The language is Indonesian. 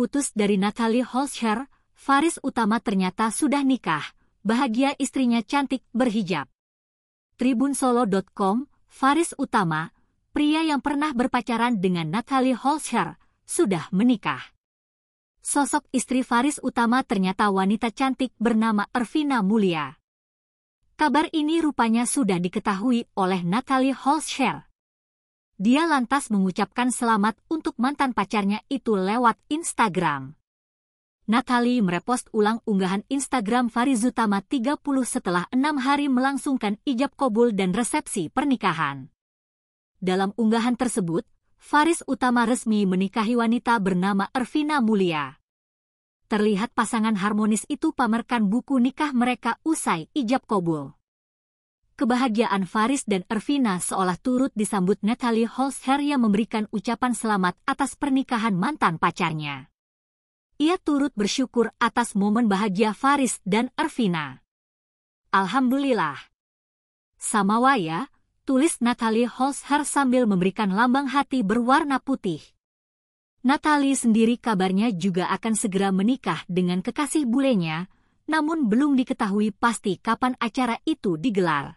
putus dari Natalie Holscher, Faris Utama ternyata sudah nikah. Bahagia istrinya cantik berhijab. Tribunsolo.com, Faris Utama, pria yang pernah berpacaran dengan Natalie Holscher, sudah menikah. Sosok istri Faris Utama ternyata wanita cantik bernama Ervina Mulia. Kabar ini rupanya sudah diketahui oleh Natalie Holscher dia lantas mengucapkan selamat untuk mantan pacarnya itu lewat Instagram. Natalie merepost ulang unggahan Instagram Farizutama 30 setelah enam hari melangsungkan ijab kobul dan resepsi pernikahan. Dalam unggahan tersebut, Faris Utama resmi menikahi wanita bernama Ervina Mulia. Terlihat pasangan harmonis itu pamerkan buku nikah mereka usai ijab kobul. Kebahagiaan Faris dan Ervina seolah turut disambut Natalie Holsher yang memberikan ucapan selamat atas pernikahan mantan pacarnya. Ia turut bersyukur atas momen bahagia Faris dan Ervina. Alhamdulillah. Sama waya, tulis Natalie Holsher sambil memberikan lambang hati berwarna putih. Natalie sendiri kabarnya juga akan segera menikah dengan kekasih bulenya, namun belum diketahui pasti kapan acara itu digelar.